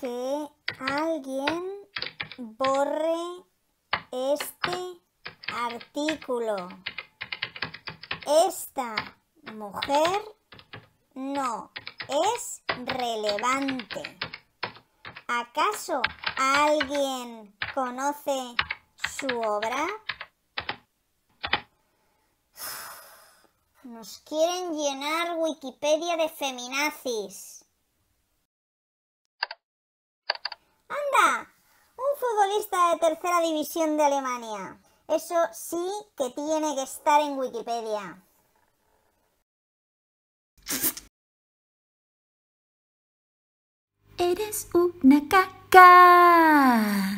que alguien borre este artículo. Esta mujer no es relevante. ¿Acaso alguien conoce su obra? Nos quieren llenar Wikipedia de feminazis. Lista de tercera división de Alemania. Eso sí que tiene que estar en Wikipedia. Eres una caca.